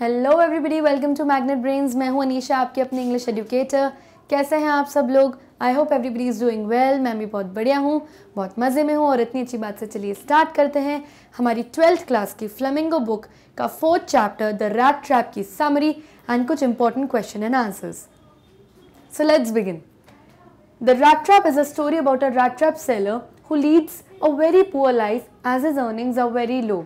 Hello everybody welcome to Magnet Brains मैं हूं अनीशा आपके अपने इंग्लिश एडुकेटर कैसे हैं आप सब लोग I hope everybody is doing well मैं भी बहुत बढ़िया हूं बहुत मज़े में हूं और इतनी अच्छी बात से चलिए स्टार्ट करते हैं हमारी ट्वेल्थ क्लास की फ्लमिंगो बुक का fourth chapter the rat trap की समरी एंड कुछ important question and answers so let's begin the rat trap is a story about a rat trap seller who leads a very poor life as his earnings a very low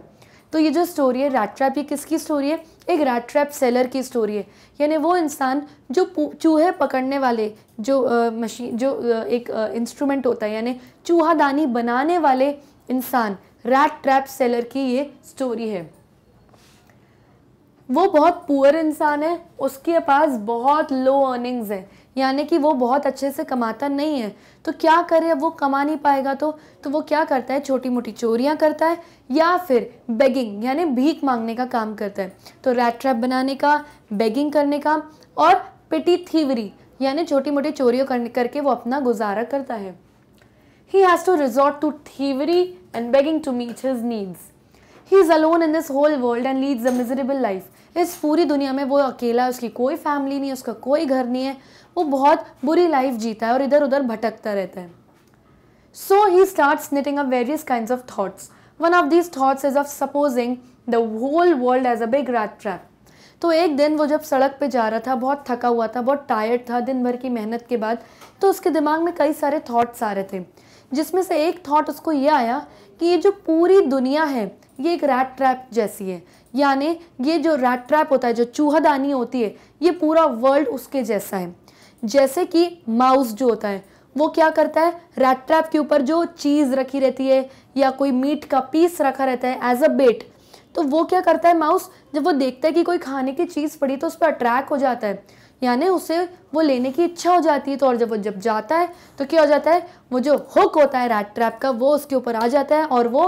तो ये जो story है rat trap ये किसकी story है एक rat trap seller की story है यानी वो इंसान जो चूहे पकड़ने वाले जो मशीन जो आ, एक इंस्ट्रूमेंट होता है यानी चूहादानी बनाने वाले इंसान रैट ट्रैप सेलर की ये स्टोरी है वो बहुत पुअर इंसान है उसके पास बहुत लो अर्निंग्स हैं यानी कि वो बहुत अच्छे से कमाता नहीं है तो क्या करे वो कमा नहीं पाएगा तो तो वो क्या करता है छोटी मोटी चोरियां करता है या फिर बेगिंग यानी भीख मांगने का काम करता है तो रैट ट्रैप बनाने का बेगिंग करने का और पिटी थीवरी यानी छोटी मोटी चोरियों करने करके वो अपना गुजारा करता है ही has to resort to thievery and begging to meet his needs he is alone in this whole world and leads a miserable life इस पूरी दुनिया में वो अकेला है उसकी कोई फैमिली नहीं है उसका कोई घर नहीं है वो बहुत बुरी लाइफ जीता है और इधर उधर भटकता रहता है so he start knitting up various kind of thoughts one of these thoughts is of supposing the whole world as a big rat trap तो एक दिन वो जब सड़क पे जा रहा था बहुत थका हुआ था बहुत टायर्ड था दिन भर की मेहनत के बाद तो उसके दिमाग में कई सारे थॉट्स आ रहे थे जिसमें से एक थॉट उसको ये आया कि ये जो पूरी दुनिया है ये एक रैट ट्रैप जैसी है यानी ये जो रैट ट्रैप होता है जो चूहदानी होती है ये पूरा वर्ल्ड उसके जैसा है जैसे कि माउस जो होता है वो क्या करता है रैट ट्रैप के ऊपर जो चीज़ रखी रहती है या कोई मीट का पीस रखा रहता है एज अ बेट तो वो क्या करता है माउस जब वो देखता है कि कोई खाने की चीज़ पड़ी तो उस पर अट्रैक्ट हो जाता है यानी उसे वो लेने की इच्छा हो जाती है तो और जब वो जब जाता है तो क्या हो जाता है वो जो हुक होता है रैट ट्रैप का वो उसके ऊपर आ जाता है और वो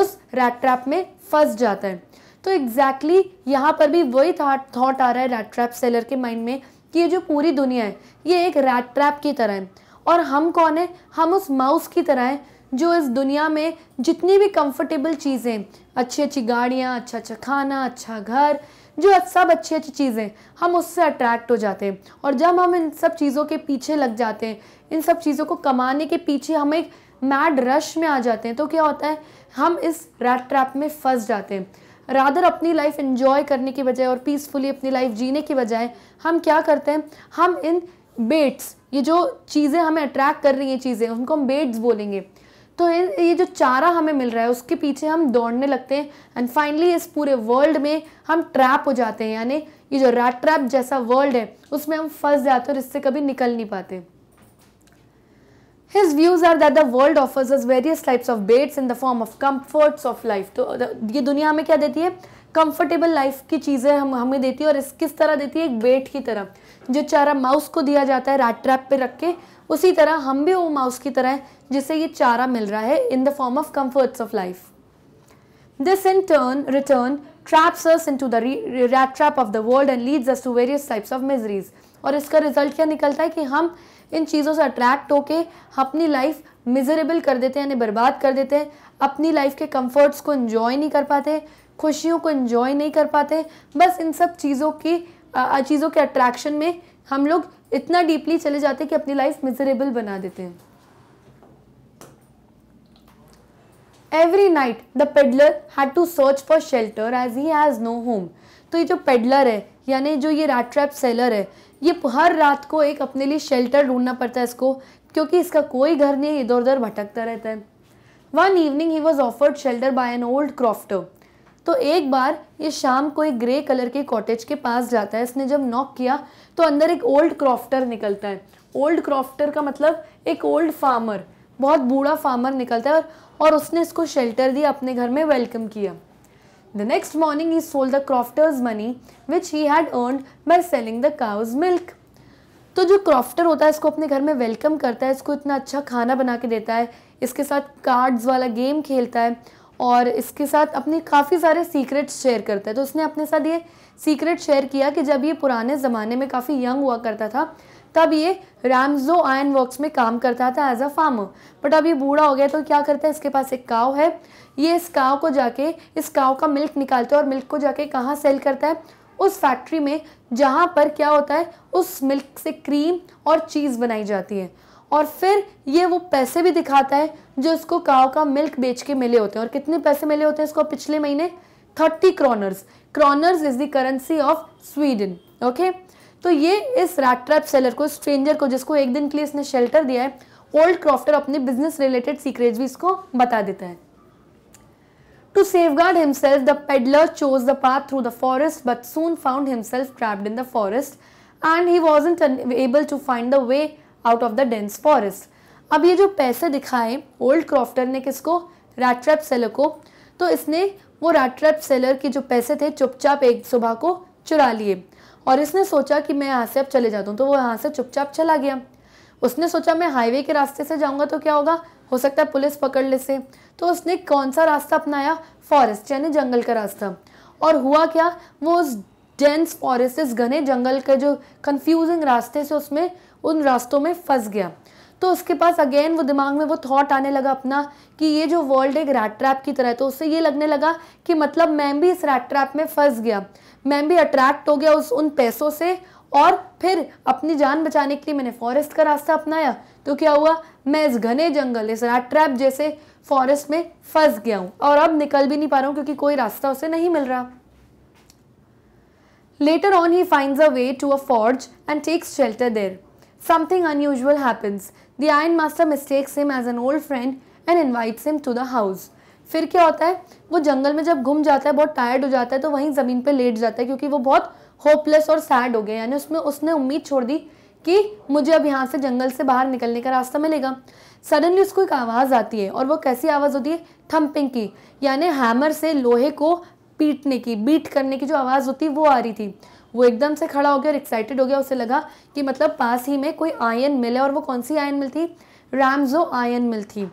उस रैट ट्रैप में फंस जाता है तो एग्जैक्टली exactly यहाँ पर भी वही थॉट आ रहा है रैट ट्रैप सेलर के माइंड में कि ये जो पूरी दुनिया है ये एक रैट ट्रैप की तरह है और हम कौन है हम उस माउस की तरह हैं जो इस दुनिया में जितनी भी कंफर्टेबल चीज़ें अच्छी अच्छी गाड़ियाँ अच्छा अच्छा खाना अच्छा घर जो सब अच्छी अच्छी चीज़ें हम उससे अट्रैक्ट हो जाते हैं और जब हम इन सब चीज़ों के पीछे लग जाते हैं इन सब चीज़ों को कमाने के पीछे हम एक मैड रश में आ जाते हैं तो क्या होता है हम इस रैट ट्रैप में फंस जाते हैं रादर अपनी लाइफ इन्जॉय करने के बजाय और पीसफुली अपनी लाइफ जीने के बजाय हम क्या करते हैं हम इन बेट्स ये जो चीज़ें हमें अट्रैक्ट कर रही हैं चीज़ें उनको हम बेट्स बोलेंगे तो ये जो चारा हमें मिल रहा है उसके पीछे हम दौड़ने लगते हैं एंड फाइनली इस पूरे वर्ल्ड में हम ट्रैप हो जाते हैं यानी ये जो रैट ट्रैप जैसा वर्ल्ड है उसमें हम फंस जाते हैं और इससे कभी निकल नहीं पाते His views are that the world offers us various types of baits in the form of comforts of life. तो ये दुनिया हमें क्या देती है कंफर्टेबल लाइफ की चीज़ें हम हमें देती है और इस किस तरह देती है एक बेट की तरह जो चारा माउस को दिया जाता है रैट ट्रैप पे रख के उसी तरह हम भी वो माउस की तरह हैं जिससे ये चारा मिल रहा है in the form of comforts of life this in turn return traps us into the rat trap of the world and leads us to various types of miseries और इसका रिजल्ट क्या निकलता है कि हम इन चीज़ों से अट्रैक्ट होके अपनी लाइफ मिजरेबल कर देते हैं यानी बर्बाद कर देते हैं अपनी लाइफ के कंफर्ट्स को इन्जॉय नहीं कर पाते खुशियों को इन्जॉय नहीं कर पाते बस इन सब चीज़ों की चीज़ों के अट्रैक्शन में हम लोग इतना डीपली चले जाते हैं कि अपनी लाइफ मिजरेबल बना देते हैं every night the peddler had to search for shelter as he has no home तो ये जो पेडलर है यानी जो ये रैट ट्रैप सेलर है ये हर रात को एक अपने लिए शेल्टर ढूंढना पड़ता है इसको क्योंकि इसका कोई घर नहीं इधर उधर भटकता रहता है one evening he was offered shelter by an old crofter तो एक बार ये शाम को एक ग्रे कलर के कॉटेज के पास जाता है इसने जब नॉक किया तो अंदर एक ओल्ड क्रॉफ्टर निकलता है ओल्ड क्रॉफ्टर का मतलब एक ओल्ड फार्मर बहुत बूढ़ा फार्मर निकलता है और उसने इसको शेल्टर दिया अपने घर में वेलकम किया The next morning he sold the crofter's money which he had earned by selling the cow's milk. तो जो क्रॉफ्टर होता है इसको अपने घर में वेलकम करता है इसको इतना अच्छा खाना बना के देता है इसके साथ कार्ड्स वाला गेम खेलता है और इसके साथ अपने काफ़ी सारे सीक्रेट्स शेयर करता है तो उसने अपने साथ ये सीक्रेट शेयर किया कि जब ये पुराने ज़माने में काफ़ी यंग हुआ करता था तब ये रैमजो आयन वर्क्स में काम करता था एज अ फार्मर बट अब ये बूढ़ा हो गया तो क्या करता है इसके पास एक काव है ये इस काव को जाके इस काव का मिल्क निकालता है और मिल्क को जाके कहाँ सेल करता है उस फैक्ट्री में जहाँ पर क्या होता है उस मिल्क से क्रीम और चीज़ बनाई जाती है और फिर ये वो पैसे भी दिखाता है जो इसको काव का मिल्क बेच के मिले होते हैं और कितने पैसे मिले होते हैं इसको पिछले महीने thirty kronors kronors is the currency of Sweden okay तो ये इस ट्रैप सेलर को स्ट्रेंजर को जिसको एक दिन के लिए इसने शेल्टर दिया है ओल्ड क्रॉफ्टर अपने बिजनेस रिलेटेड सीक्रेट भी इसको बता देता है to safeguard himself the peddler chose the path through the forest but soon found himself trapped in the forest and he was unable to find the way out of the dense forest अब ये जो पैसे दिखाए old crofter ने किसको rattrap seller को तो इसने वो रैट्रैप सेलर के जो पैसे थे चुपचाप एक सुबह को चुरा लिए और इसने सोचा कि मैं यहाँ से अब चले जाता हूँ तो वो यहाँ से चुपचाप चला गया उसने सोचा मैं हाईवे के रास्ते से जाऊँगा तो क्या होगा हो सकता है पुलिस पकड़ ले से तो उसने कौन सा रास्ता अपनाया फॉरेस्ट यानी जंगल का रास्ता और हुआ क्या वो उस डेंस फॉरेस्ट इस घने जंगल के जो कन्फ्यूजिंग रास्ते से उसमें उन रास्तों में फंस गया तो उसके पास अगेन वो दिमाग में वो थॉट आने लगा अपना कि ये जो वर्ल्ड एक रैट ट्रैप की तरह है तो उससे ये लगने लगा कि मतलब मैं भी इस रैट ट्रैप में फंस गया मैं भी अट्रैक्ट हो गया उस उन पैसों से और फिर अपनी जान बचाने के लिए मैंने फॉरेस्ट का रास्ता अपनाया तो क्या हुआ मैं इस घने जंगल इस रैट ट्रैप जैसे फॉरेस्ट में फंस गया हूँ और अब निकल भी नहीं पा रहा हूँ क्योंकि कोई रास्ता उसे नहीं मिल रहा later on he find a way to a forge and takes shelter there Something unusual happens. The Iron Master mistakes him as an old friend and invites him to the house. फिर क्या होता है वो जंगल में जब घूम जाता है बहुत टायर्ड हो जाता है तो वहीं ज़मीन पे लेट जाता है क्योंकि वो बहुत होपलेस और सैड हो गया यानी उसमें उसने उम्मीद छोड़ दी कि मुझे अब यहाँ से जंगल से बाहर निकलने का रास्ता मिलेगा सडनली उसको एक आवाज़ आती है और वो कैसी आवाज़ होती है थम्पिंग की यानी हैमर से लोहे को पीटने की बीट करने की जो आवाज़ होती है वो आ रही थी वो एकदम से खड़ा हो गया और एक्साइटेड हो गया उसे लगा कि मतलब पास ही में कोई आयन मिल है और वो कौन सी आयन मिल थी रैमजो आयन मिल थी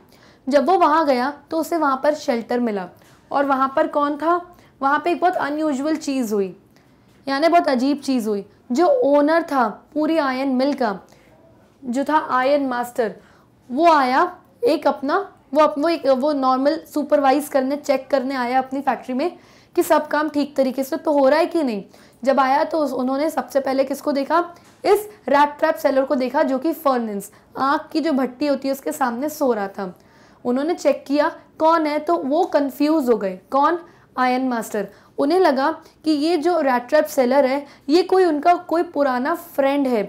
जब वो वहाँ गया तो उसे वहाँ पर शेल्टर मिला और वहाँ पर कौन था वहाँ पर एक बहुत अनयूजल चीज़ हुई यानी बहुत अजीब चीज़ हुई जो ओनर था पूरी आयन मिल का जो था आयन मास्टर वो आया एक अपना वो अप, वो एक वो नॉर्मल सुपरवाइज करने चेक करने आया अपनी फैक्ट्री में कि सब काम ठीक तरीके से तो हो रहा है कि नहीं जब आया तो उन्होंने सबसे पहले किसको देखा इस रैट ट्रैप सेलर को देखा जो कि फर्निंस आँख की जो भट्टी होती है उसके सामने सो रहा था उन्होंने चेक किया कौन है तो वो कन्फ्यूज हो गए कौन आयन मास्टर उन्हें लगा कि ये जो रैट ट्रैप सेलर है ये कोई उनका कोई पुराना फ्रेंड है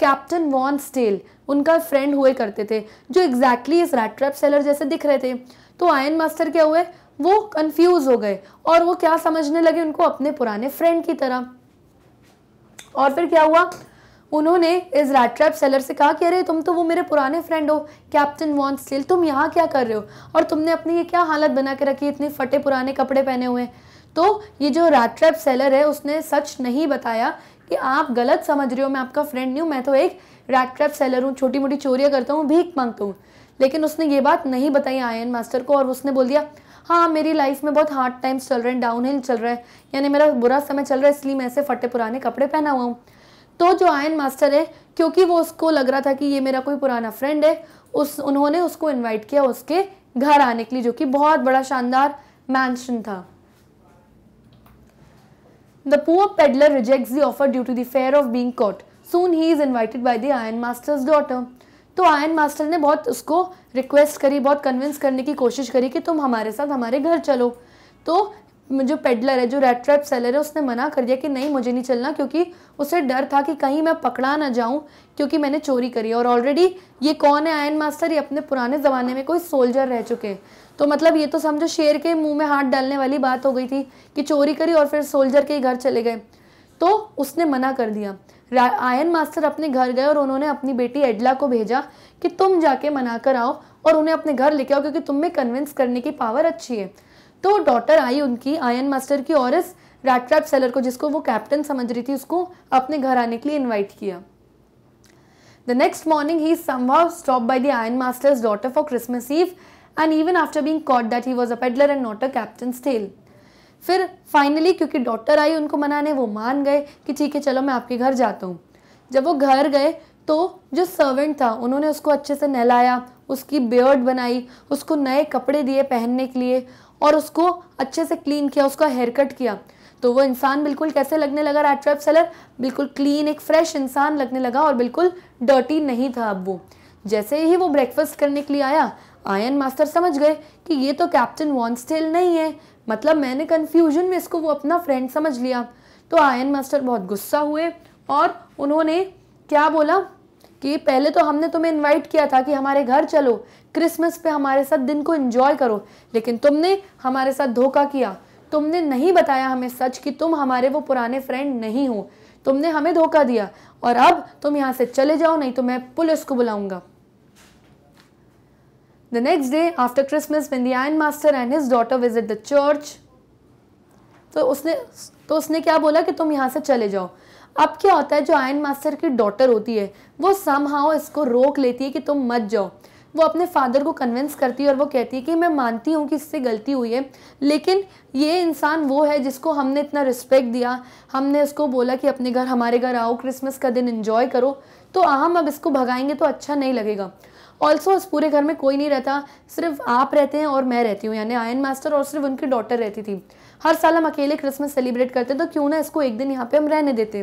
कैप्टन वॉन स्टेल उनका फ्रेंड हुए करते थे जो एग्जैक्टली exactly इस रैट ट्रैप सेलर जैसे दिख रहे थे तो आयन मास्टर क्या हुए वो कंफ्यूज हो गए और वो क्या समझने लगे उनको अपने पुराने फ्रेंड की तरह और फिर क्या हुआ उन्होंने इस रैट ट्रैप सेलर से कहा कि अरे तुम तो वो मेरे पुराने फ्रेंड हो कैप्टन वॉन स्टिल तुम यहाँ क्या कर रहे हो और तुमने अपनी ये क्या हालत बना के रखी इतने फटे पुराने कपड़े पहने हुए तो ये जो रैट ट्रैप सेलर है उसने सच नहीं बताया कि आप गलत समझ रहे हो मैं आपका फ्रेंड नहीं हूँ मैं तो एक रैट ट्रैप सेलर हूँ छोटी मोटी चोरियाँ करता हूँ भीख मांगता हूँ लेकिन उसने ये बात नहीं बताई आयन मास्टर को और उसने बोल दिया हाँ मेरी लाइफ में बहुत हार्ड टाइम्स चल रहे हैं डाउन हिल चल रहा है यानी मेरा बुरा समय चल रहा है इसलिए मैं ऐसे फटे पुराने कपड़े पहना हुआ हूँ तो जो आयन मास्टर है क्योंकि वो उसको लग रहा था कि ये मेरा कोई पुराना फ्रेंड है उस उन्होंने उसको इन्वाइट किया उसके घर आने के लिए जो कि बहुत बड़ा शानदार मैंशन था the poor peddler reject the offer due to the off of being caught. Soon he is invited by the तो आयन मास्टर ने बहुत उसको रिक्वेस्ट करी बहुत कन्विंस करने की कोशिश करी कि तुम हमारे साथ हमारे घर चलो तो जो पेडलर है जो रेड ट्रैप सेलर है उसने मना कर दिया कि नहीं मुझे नहीं चलना क्योंकि उसे डर था कि कहीं मैं पकड़ा ना जाऊं क्योंकि मैंने चोरी करी और ऑलरेडी ये कौन है आयन मास्टर ये अपने पुराने ज़माने में कोई सोल्जर रह चुके हैं तो मतलब ये तो समझो शेर के मुंह में हाथ डालने वाली बात हो गई थी कि चोरी करी और फिर सोल्जर के घर चले गए तो उसने मना कर दिया आयन मास्टर अपने घर गए और उन्होंने अपनी बेटी एडला को भेजा कि तुम जाके मना कर आओ और उन्हें अपने घर लेके आओ क्योंकि तुम में कन्विंस करने की पावर अच्छी है तो डॉटर आई उनकी आयन मास्टर की और इस रैट ट्रैप सेलर को जिसको वो कैप्टन समझ रही थी उसको अपने घर आने के लिए इन्वाइट किया the next morning he is stop by the iron master's daughter for Christmas eve and even after being caught that he was a peddler and not a captain Stahle फिर फाइनली क्योंकि daughter आई उनको मनाने वो मान गए कि ठीक है चलो मैं आपके घर जाता हूँ जब वो घर गए तो जो सर्वेंट था उन्होंने उसको अच्छे से नहलाया उसकी बियर्ड बनाई उसको नए कपड़े दिए पहनने के लिए और उसको अच्छे से क्लीन किया उसका हेयर कट किया तो वो इंसान बिल्कुल कैसे लगने लगा रैट ट्रैप सेलर बिल्कुल क्लीन एक फ्रेश इंसान लगने लगा और बिल्कुल डर्टी नहीं था अब वो जैसे ही वो ब्रेकफास्ट करने के लिए आया आयन मास्टर समझ गए कि ये तो कैप्टन वॉन्सटेल नहीं है मतलब मैंने कन्फ्यूजन में इसको वो अपना फ्रेंड समझ लिया तो आयन मास्टर बहुत गुस्सा हुए और उन्होंने क्या बोला कि पहले तो हमने तुम्हें इनवाइट किया था कि हमारे घर चलो क्रिसमस पे हमारे साथ दिन को इन्जॉय करो लेकिन तुमने हमारे साथ धोखा किया तुमने नहीं बताया हमें सच कि तुम हमारे वो पुराने फ्रेंड नहीं हो तुमने हमें धोखा दिया और अब तुम यहाँ से चले जाओ नहीं तो मैं पुलिस को बुलाऊंगा The next day after Christmas when the iron master and his daughter visit the church तो उसने तो उसने क्या बोला कि तुम यहाँ से चले जाओ अब क्या होता है जो आयन मास्टर की डॉटर होती है वो सम हाउ इसको रोक लेती है कि तुम मत जाओ वो अपने फादर को कन्विंस करती है और वो कहती है कि मैं मानती हूँ कि इससे गलती हुई है लेकिन ये इंसान वो है जिसको हमने इतना रिस्पेक्ट दिया हमने उसको बोला कि अपने घर हमारे घर आओ क्रिसमस का दिन इन्जॉय करो तो हम अब इसको भगाएंगे तो अच्छा नहीं लगेगा ऑल्सो उस पूरे घर में कोई नहीं रहता सिर्फ आप रहते हैं और मैं रहती हूँ यानी आयन मास्टर और सिर्फ उनकी डॉटर रहती थी हर साल हम अकेले क्रिसमस सेलिब्रेट करते हैं तो क्यों ना इसको एक दिन यहाँ पे हम रहने देते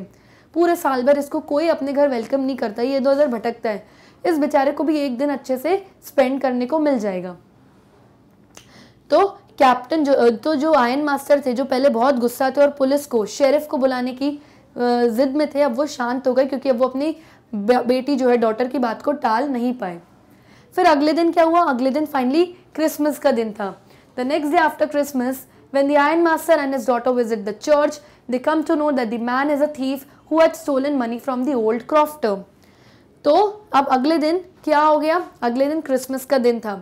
पूरे साल भर इसको कोई अपने घर वेलकम नहीं करता ये इधर उधर भटकता है इस बेचारे को भी एक दिन अच्छे से स्पेंड करने को मिल जाएगा तो कैप्टन जो तो जो आयन मास्टर थे जो पहले बहुत गुस्सा थे और पुलिस को शेरिफ को बुलाने की जिद में थे अब वो शांत हो गए क्योंकि अब वो अपनी बेटी जो है डॉटर की बात को टाल नहीं पाए फिर अगले दिन क्या हुआ अगले दिन फाइनली क्रिसमस का दिन था the next day after Christmas when the iron master and his daughter visit the church they come to know that the man is a thief who had stolen money from the तो अब अगले दिन क्या हो गया अगले दिन Christmas का दिन था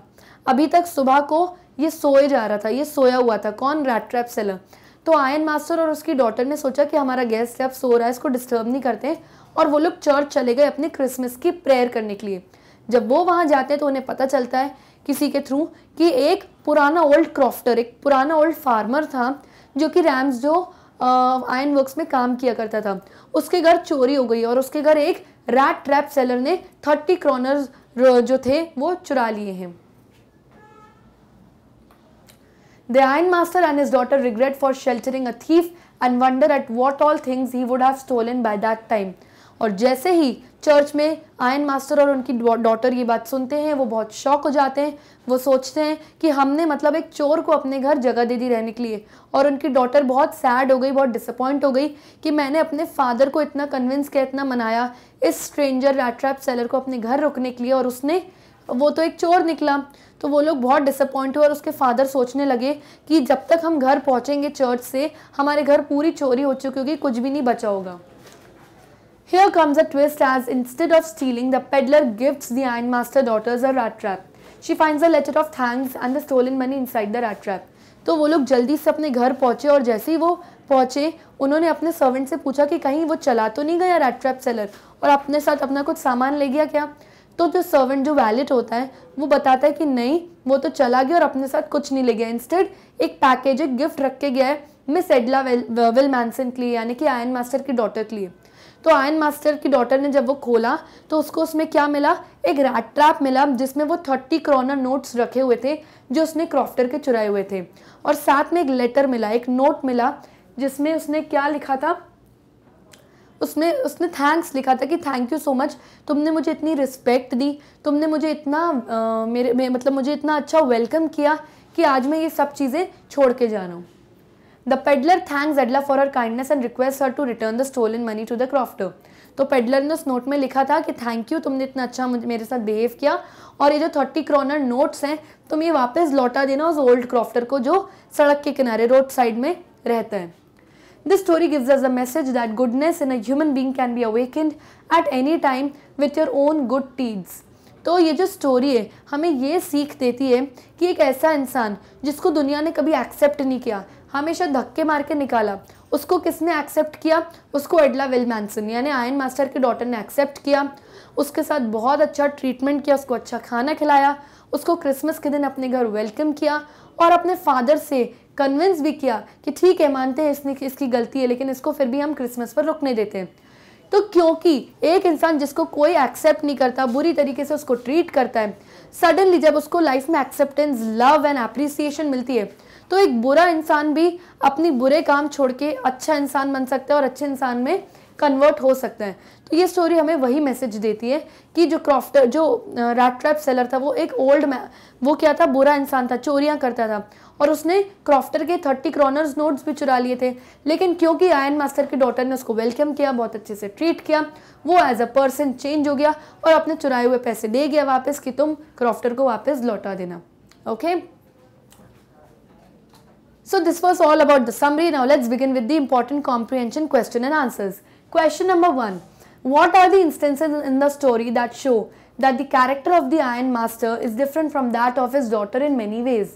अभी तक सुबह को ये सोए जा रहा था ये सोया हुआ था कौन रैट ट्रैप सेलर तो आयन मास्टर और उसकी डॉटर ने सोचा कि हमारा गेस्ट अब सो रहा है इसको डिस्टर्ब नहीं करते और वो लोग चर्च चले गए अपने क्रिसमस की प्रेयर करने के लिए जब वो वहाँ जाते हैं तो उन्हें पता चलता है किसी के थ्रू कि एक पुराना ओल्ड क्रॉफ्टर एक पुराना ओल्ड फार्मर था जो कि रैम्स जो आयन वर्क में काम किया करता था उसके घर चोरी हो गई और उसके घर एक रैट ट्रैप सेलर ने थर्टी क्रोनर्स जो थे वो चुरा लिए हैं The ironmaster and his daughter regret for sheltering a thief and wonder at what all things he would have stolen by that time. और जैसे ही चर्च में आयन मास्टर और उनकी डॉटर ये बात सुनते हैं वो बहुत शौक हो जाते हैं वो सोचते हैं कि हमने मतलब एक चोर को अपने घर जगह दे दी रहने के लिए और उनकी डॉटर बहुत सैड हो गई बहुत डिसअपॉइंट हो गई कि मैंने अपने फादर को इतना कन्विंस किया इतना मनाया इस स्ट्रेंजर रैट्रैप सेलर को अपने घर रुकने के लिए और उसने वो तो एक चोर निकला तो वो लोग बहुत डिसअपॉइंट हुए और उसके फादर सोचने लगे कि जब तक हम घर पहुँचेंगे चर्च से हमारे घर पूरी चोरी हो चुकी होगी कुछ भी नहीं बचा होगा Here comes a twist as instead of stealing, the peddler gifts the Iron Master daughters a rat trap. She finds a letter of thanks and the stolen money inside the rat trap. तो वो लोग जल्दी से अपने घर पहुंचे और जैसे ही वो पहुंचे उन्होंने अपने सर्वेंट से पूछा कि कहीं वो चला तो नहीं गया रैट ट्रैप सेलर और अपने साथ अपना कुछ सामान ले गया क्या तो जो सर्वेंट जो वैलेट होता है वो बताता है कि नहीं वो तो चला गया और अपने साथ कुछ नहीं ले गया इंस्टेड एक पैकेज एक गिफ्ट रख के गया है Miss Edla Will, Willmansson के लिए यानी कि आयन मास्टर की डॉटर के लिए तो आयन मास्टर की डॉटर ने जब वो खोला तो उसको उसमें क्या मिला एक रैट ट्रैप मिला जिसमें वो थर्टी क्रोना नोट्स रखे हुए थे जो उसने क्रॉफ्टर के चुराए हुए थे और साथ में एक लेटर मिला एक नोट मिला जिसमें उसने क्या लिखा था उसमें उसने थैंक्स लिखा था कि थैंक यू सो मच तुमने मुझे इतनी रिस्पेक्ट दी तुमने मुझे इतना आ, मेरे मतलब मुझे इतना अच्छा वेलकम किया कि आज मैं ये सब चीज़ें छोड़ के जा रहा हूँ the peddler thanks Edla for her kindness and request her to return the stolen money to the crofter तो पेडलर ने उस नोट में लिखा था कि थैंक यू तुमने इतना अच्छा मेरे साथ बिहेव किया और ये जो थर्टी क्रोनर नोट्स हैं तुम ये वापस लौटा देना उस ओल्ड क्रॉफ्टर को जो सड़क के किनारे रोड साइड में रहते हैं this story gives us a message that goodness in a human being can be awakened at any time with your own good deeds तो ये जो स्टोरी है हमें ये सीख देती है कि एक ऐसा इंसान जिसको दुनिया ने कभी एक्सेप्ट नहीं किया हमेशा धक्के मार के निकाला उसको किसने एक्सेप्ट किया उसको एडला विल मैनसन यानी आयन मास्टर के डॉटर ने एक्सेप्ट किया उसके साथ बहुत अच्छा ट्रीटमेंट किया उसको अच्छा खाना खिलाया उसको क्रिसमस के दिन अपने घर वेलकम किया और अपने फादर से कन्विंस भी किया कि ठीक है मानते हैं इसने इसकी गलती है लेकिन इसको फिर भी हम क्रिसमस पर रुकने देते हैं तो क्योंकि एक इंसान जिसको कोई एक्सेप्ट नहीं करता बुरी तरीके से उसको ट्रीट करता है सडनली जब उसको लाइफ में एक्सेप्टेंस लव एंड अप्रिसिएशन मिलती है तो एक बुरा इंसान भी अपनी बुरे काम छोड़ के अच्छा इंसान बन सकता है और अच्छे इंसान में कन्वर्ट हो सकते हैं तो ये स्टोरी हमें वही मैसेज देती है कि जो क्रॉफ्टर जो रैट ट्रैप सेलर था वो एक ओल्ड मैन वो क्या था बुरा इंसान था चोरियां करता था और उसने क्रॉफ्टर के थर्टी क्रॉनर्स नोट्स भी चुरा लिए थे लेकिन क्योंकि आयन मास्टर के डॉटर ने उसको वेलकम किया बहुत अच्छे से ट्रीट किया वो एज अ पर्सन चेंज हो गया और अपने चुराए हुए पैसे दे गया वापस कि तुम क्रॉफ्टर को वापस लौटा देना okay okay? So this was all about the summary. Now let's begin with the important comprehension question and answers. Question number one: What are the instances in the story that show that the character of the Iron Master is different from that of his daughter in many ways?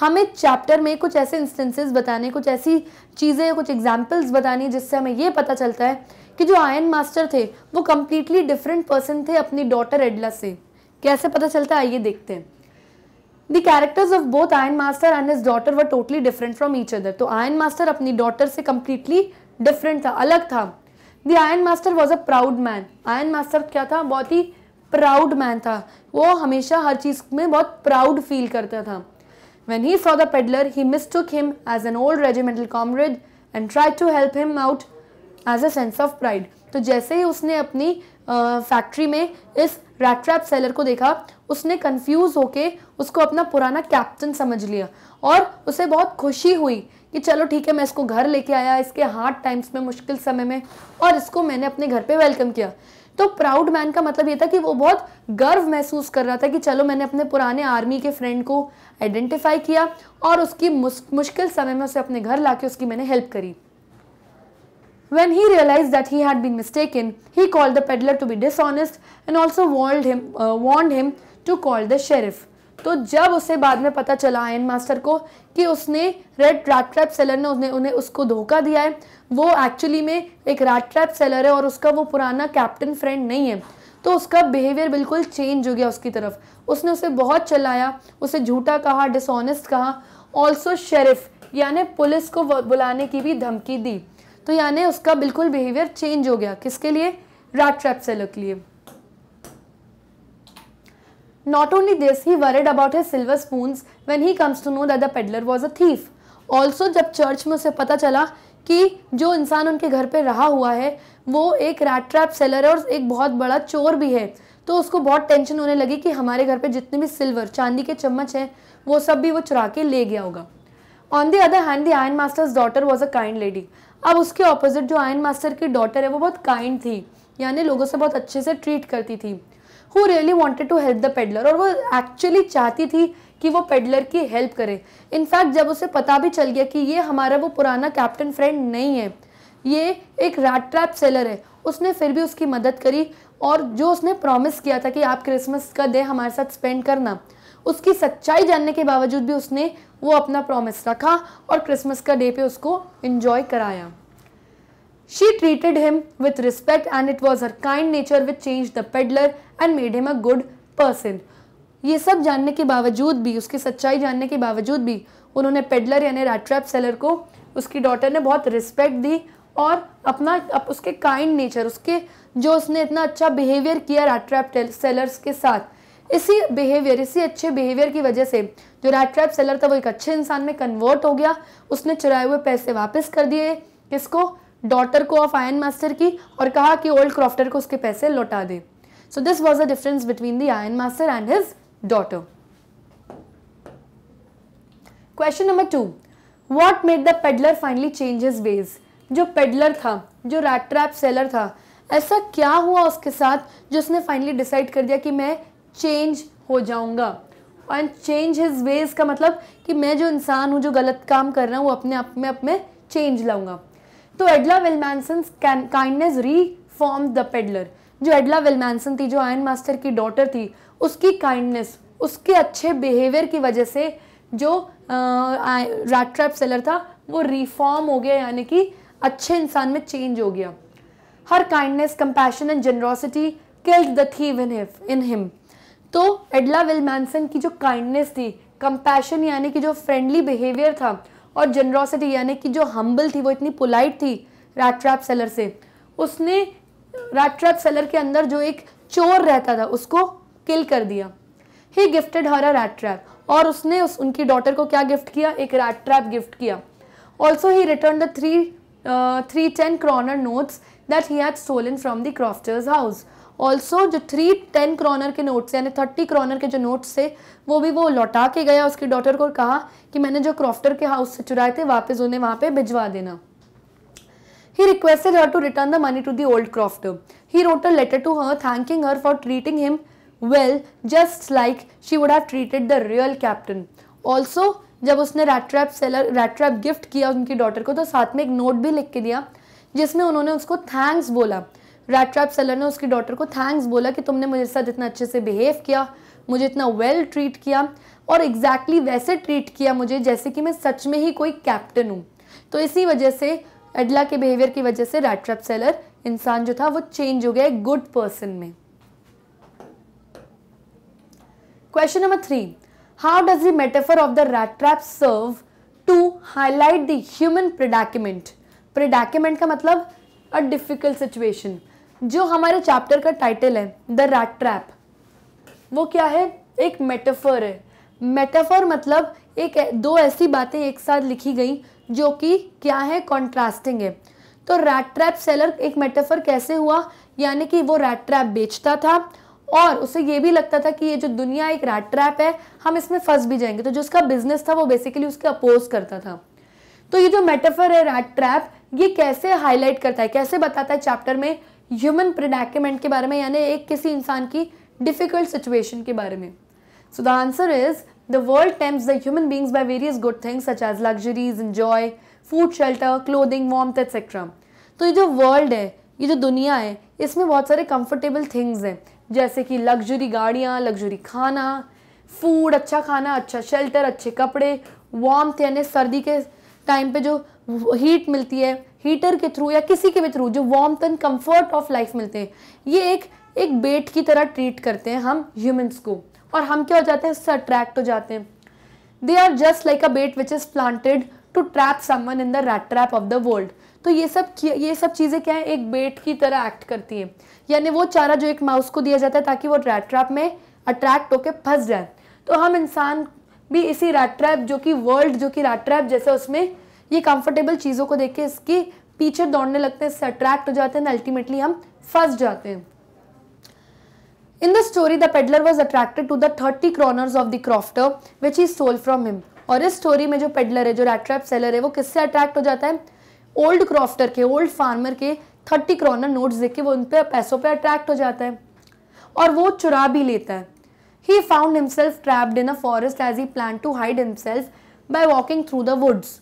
हमें chapter में कुछ ऐसे instances बताने कुछ ऐसी चीज़ें कुछ examples बतानी जिससे हमें ये पता चलता है कि जो आयन मास्टर थे वो कम्प्लीटली डिफरेंट पर्सन थे अपनी डॉटर एडला से कैसे पता चलता है आइए देखते हैं the characters of both iron master and his daughter were totally different from each other तो आयन मास्टर अपनी डॉटर से कंप्लीटली डिफरेंट था अलग था the iron master was a proud man iron master क्या था बहुत ही प्राउड मैन था वो हमेशा हर चीज़ में बहुत प्राउड फील करता था When he saw the peddler, he mistook him as an old regimental comrade and try to help him out as a sense of pride तो जैसे ही उसने अपनी फैक्ट्री में इस रैट्रैप सेलर को देखा उसने कंफ्यूज होके उसको अपना पुराना कैप्टन समझ लिया और उसे बहुत खुशी हुई कि चलो ठीक है मैं इसको घर लेके आया इसके हार्ड टाइम्स में मुश्किल समय में और इसको मैंने अपने घर पे वेलकम किया तो प्राउड मैन का मतलब ये था कि वो बहुत गर्व महसूस कर रहा था कि चलो मैंने अपने पुराने आर्मी के फ्रेंड को आइडेंटिफाई किया और उसकी मुश्किल समय में उसे अपने घर ला उसकी मैंने हेल्प करी When he realized that he had been mistaken, he called the peddler to be dishonest and also warned him, uh, warned him to call the sheriff. तो जब उसे बाद में पता चला आयन मास्टर को कि उसने रेड रैट ट्रैप सेलर ने उसने उन्हें उसको धोखा दिया है वो एक्चुअली में एक रैट ट्रैप सेलर है और उसका वो पुराना कैप्टन फ्रेंड नहीं है तो उसका बिहेवियर बिल्कुल चेंज हो गया उसकी तरफ उसने उसे बहुत चलाया उसे झूठा कहा डिसऑनेस्ट कहा ऑल्सो शेरिफ यानी पुलिस को बुलाने की भी धमकी दी तो यानी उसका बिल्कुल बिहेवियर चेंज हो गया किसके लिए रैट ट्रैप सेलर के लिए not only this he worried about his silver spoons when he comes to know that the peddler was a thief Also, जब चर्च में उसे पता चला कि जो इंसान उनके घर पे रहा हुआ है वो एक रैट ट्रैप सेलर है और एक बहुत बड़ा चोर भी है तो उसको बहुत टेंशन होने लगी कि हमारे घर पे जितने भी सिल्वर चांदी के चम्मच हैं वो सब भी वो चुरा के ले गया होगा on the other hand the iron master's daughter was a kind lady अब उसके ऑपोजिट जो आयन मास्टर की डॉटर है वो बहुत काइंड थी यानी लोगों से बहुत अच्छे से ट्रीट करती थी who really wanted to help the peddler और वो एक्चुअली चाहती थी कि वो पेडलर की हेल्प करे इनफैक्ट जब उसे पता भी चल गया कि ये हमारा वो पुराना कैप्टन फ्रेंड नहीं है ये एक रैट ट्रैप सेलर है उसने फिर भी उसकी मदद करी और जो उसने प्रॉमिस किया था कि आप क्रिसमस का डे हमारे साथ स्पेंड करना उसकी सच्चाई जानने के बावजूद भी उसने वो अपना प्रॉमिस रखा और क्रिसमस का डे पे उसको इन्जॉय कराया she treated him with respect and it was her kind nature with change the peddler and made him a good person ये सब जानने के बावजूद भी उसकी सच्चाई जानने के बावजूद भी उन्होंने पेडलर यानी रैट्रैप सेलर को उसकी डॉटर ने बहुत रिस्पेक्ट दी और अपना अप उसके काइंड नेचर उसके जो उसने इतना अच्छा बिहेवियर किया रैट ट्रैप सेलर्स के साथ इसी बिहेवियर इसी अच्छे बिहेवियर की वजह से जो रैट ट्रैप सेलर था वो एक अच्छे इंसान में कन्वर्ट हो गया उसने चुराए हुए पैसे वापस कर दिए किसको डॉटर को ऑफ आयन मास्टर की और कहा कि ओल्ड क्रॉफ्टर को उसके पैसे लौटा दे so this was the difference between the iron master and his daughter question number two what made the peddler finally change his ways जो पेडलर था जो रैट ट्रैप सेलर था ऐसा क्या हुआ उसके साथ जो उसने फाइनली डिसाइड कर दिया कि मैं चेंज हो जाऊँगा एंड चेंज हिज वेज का मतलब कि मैं जो इंसान हूँ जो गलत काम कर रहा हूँ वो अपने आप में अपने चेंज लाऊंगा तो Edla Willmansson kindness reform the peddler जो एडला विलमैनसन थी जो आयन मास्टर की डॉटर थी उसकी काइंडनेस उसके अच्छे बिहेवियर की वजह से जो रैट ट्रैप सेलर था वो रिफॉर्म हो गया यानी कि अच्छे इंसान में चेंज हो गया her kindness compassion and generosity killed the thief in in him तो एडला मैनसन की जो काइंडनेस थी कंपैशन यानी कि जो फ्रेंडली बिहेवियर था और जनरोसिटी यानी कि जो हम्बल थी वो इतनी पोलाइट थी रैट ट्रैप सेलर से उसने रैट ट्रैप सेलर के अंदर जो एक चोर रहता था उसको किल कर दिया he gifted her a rat trap और उसने उस उनकी डॉटर को क्या गिफ्ट किया एक रैट ट्रैप गिफ्ट किया also he return the three three ten kronor notes that he had stolen from the crofter's house also जो थ्री टेन क्रॉनर के नोट्स यानी थर्टी क्रॉनर के जो नोट्स थे वो भी वो लौटा के गया उसकी डॉटर को कहा कि मैंने जो क्रॉफ्टर के हाउस से चुराए थे वापस उन्हें वहाँ पे भिजवा देना He requested her to return the money to the old crofter. He wrote a letter to her thanking her for treating him well, just like she would have treated the real captain. Also, जब उसने rattrap seller rattrap gift किया उनकी daughter को तो साथ में एक note भी लिख के दिया जिसमें उन्होंने उसको थैंक्स बोला रैट्रैप सेलर ने उसकी डॉटर को थैंक्स बोला कि तुमने मुझे साथ इतना अच्छे से बिहेव किया मुझे इतना वेल well ट्रीट किया और एग्जैक्टली exactly वैसे ट्रीट किया मुझे जैसे कि मैं सच में ही कोई कैप्टन हूँ तो इसी वजह से एडला के बिहेवियर की वजह से रैट्रैप सेलर इंसान जो था वो चेंज हो गया एक गुड पर्सन में question number three How does the metaphor of the rat trap serve to highlight the human predicament? Predicament का मतलब a difficult situation. जो हमारे चैप्टर का टाइटल है द रैट ट्रैप वो क्या है एक मेटाफर है मेटाफर मतलब एक दो ऐसी बातें एक साथ लिखी गई जो कि क्या है कॉन्ट्रास्टिंग है तो रैट ट्रैप सेलर एक मेटाफर कैसे हुआ यानी कि वो रैट ट्रैप बेचता था और उसे ये भी लगता था कि ये जो दुनिया एक रैट ट्रैप है हम इसमें फंस भी जाएंगे तो जो उसका बिजनेस था वो बेसिकली उसके अपोज करता था तो ये जो मेटाफर है रैट ट्रैप ये कैसे हाईलाइट करता है कैसे बताता है चैप्टर में ह्यूमन प्रिडेक्टमेंट के बारे में यानी एक किसी इंसान की डिफिकल्ट सिचुएशन के बारे में so the answer is the world tempts the human beings by various good things such as luxuries enjoy food shelter clothing warm etcetera तो ये जो वर्ल्ड है ये जो दुनिया है इसमें बहुत सारे कंफर्टेबल थिंग्स हैं जैसे कि लग्जरी गाड़ियाँ लग्जरी खाना फूड अच्छा खाना अच्छा शेल्टर अच्छे कपड़े वार्म यानी सर्दी के टाइम पे जो हीट मिलती है हीटर के थ्रू या किसी के भी थ्रू जो warm and comfort of life मिलते हैं ये एक एक बेट की तरह ट्रीट करते हैं हम ह्यूमंस को और हम क्या हो जाते हैं उससे अट्रैक्ट हो जाते हैं they are just like a bait which is planted to trap someone in the rat trap of the world तो ये सब ये सब चीज़ें क्या है एक बेट की तरह एक्ट करती है यानी वो चारा जो एक माउस को दिया जाता है ताकि वो रैट ट्रैप में अट्रैक्ट होकर फंस जाए तो हम इंसान भी इसी रैट ट्रैप जो कि वर्ल्ड जो कि रैट ट्रैप जैसे उसमें ये कंफर्टेबल चीज़ों को देख के इसकी पीछे दौड़ने लगते हैं इससे अट्रैक्ट हो जाते हैं अल्टीमेटली हम फंस जाते हैं in the story the peddler was attracted to the thirty kronor of the crofter which is stole from him और इस स्टोरी में जो पेडलर है जो रैट ट्रैप सेलर है वो किससे अट्रैक्ट हो जाता है ओल्ड क्रॉफ्टर के ओल्ड फार्मर के थर्टी क्रोनर नोट देख के वो उन पर पैसों पर अट्रैक्ट हो जाता है और वो चुरा भी लेता है he found himself trapped in a forest as he plan to hide himself by walking through the woods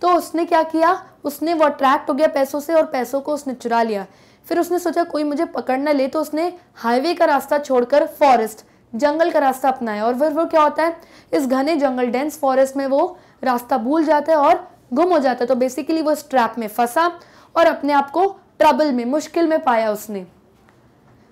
तो उसने क्या किया उसने वो अट्रैक्ट हो गया पैसों से और पैसों को उसने चुरा लिया फिर उसने सोचा कोई मुझे पकड़ ना ले तो उसने हाईवे का रास्ता छोड़कर फॉरेस्ट जंगल का रास्ता अपनाया और फिर वो क्या होता है इस घने जंगल डेंस फॉरेस्ट में वो रास्ता भूल जाता है और गुम हो जाता है तो बेसिकली वो स्ट्रैप ट्रैप में फंसा और अपने आप को ट्रबल में मुश्किल में पाया उसने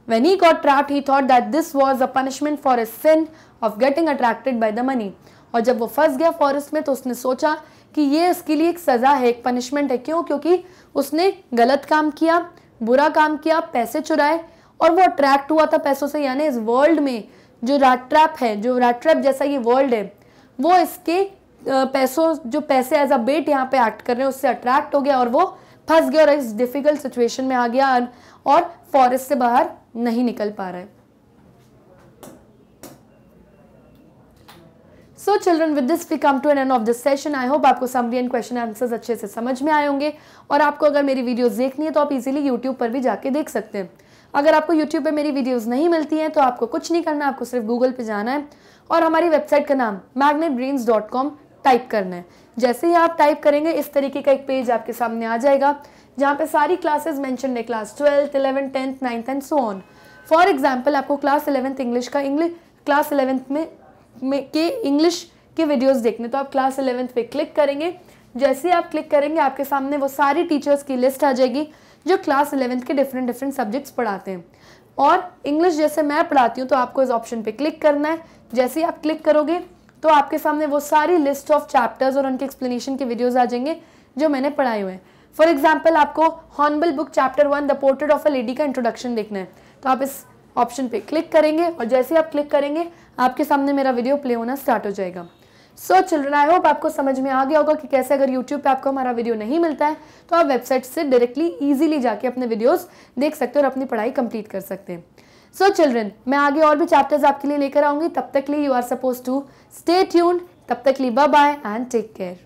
when he got trapped he thought that this was a punishment for his sin of getting attracted by the money और जब वो फंस गया फॉरेस्ट में तो उसने सोचा कि ये इसके लिए एक सज़ा है एक पनिशमेंट है क्यों क्योंकि उसने गलत काम किया बुरा काम किया पैसे चुराए और वो अट्रैक्ट हुआ था पैसों से यानी इस वर्ल्ड में जो रैट ट्रैप है जो रैट ट्रैप जैसा ये वर्ल्ड है वो इसके पैसों जो पैसे एज अ बेट यहाँ पे एक्ट कर रहे हैं उससे अट्रैक्ट हो गया और वो फंस गया और इस डिफ़िकल्ट सिचुएशन में आ गया और फॉरेस्ट से बाहर नहीं निकल पा रहा है so children with this we come to an end of this session I hope आपको समरी एंड क्वेश्चन आंसर्स अच्छे से समझ में आए होंगे और आपको अगर मेरी वीडियोस देखनी है तो आप इजीली यूट्यूब पर भी जाके देख सकते हैं अगर आपको यूट्यूब पर मेरी वीडियोस नहीं मिलती हैं तो आपको कुछ नहीं करना आपको सिर्फ गूगल पर जाना है और हमारी वेबसाइट का नाम मैगनेट टाइप करना है जैसे ही आप टाइप करेंगे इस तरीके का एक पेज आपके सामने आ जाएगा जहाँ पे सारी क्लासेस मैंशन है class twelfth eleventh tenth ninth and so on for example आपको क्लास इलेवंथ इंग्लिश का इंग्लिश क्लास इलेवेंथ में, में के इंग्लिश के वीडियोज़ देखने तो आप क्लास इलेवेंथ पे क्लिक करेंगे जैसे ही आप क्लिक करेंगे आपके सामने वो सारी टीचर्स की लिस्ट आ जाएगी जो क्लास इलेवेंथ के डिफरेंट डिफरेंट सब्जेक्ट्स पढ़ाते हैं और इंग्लिश जैसे मैं पढ़ाती हूँ तो आपको इस ऑप्शन पे क्लिक करना है जैसे ही आप क्लिक करोगे तो आपके सामने वो सारी लिस्ट ऑफ चैप्टर्स और उनके एक्सप्लेनेशन के वीडियोज़ आ जाएंगे जो मैंने पढ़ाए हुए हैं फॉर एग्जाम्पल आपको Hornbill book chapter one the portrait of a lady का इंट्रोडक्शन देखना है तो आप इस ऑप्शन पे क्लिक करेंगे और जैसे ही आप क्लिक करेंगे आपके सामने मेरा वीडियो प्ले होना स्टार्ट हो जाएगा सो चिल्ड्रन आई होप आपको समझ में आ गया होगा कि कैसे अगर यूट्यूब पे आपको हमारा वीडियो नहीं मिलता है तो आप वेबसाइट से डायरेक्टली ईजिली जाके अपने वीडियोस देख सकते हो और अपनी पढ़ाई कंप्लीट कर सकते हैं सो चिल्ड्रन मैं आगे और भी चैप्टर्स आपके लिए लेकर आऊंगी तब तक लिए you are suppose to Stay tuned. Tab tak bye bye and take care.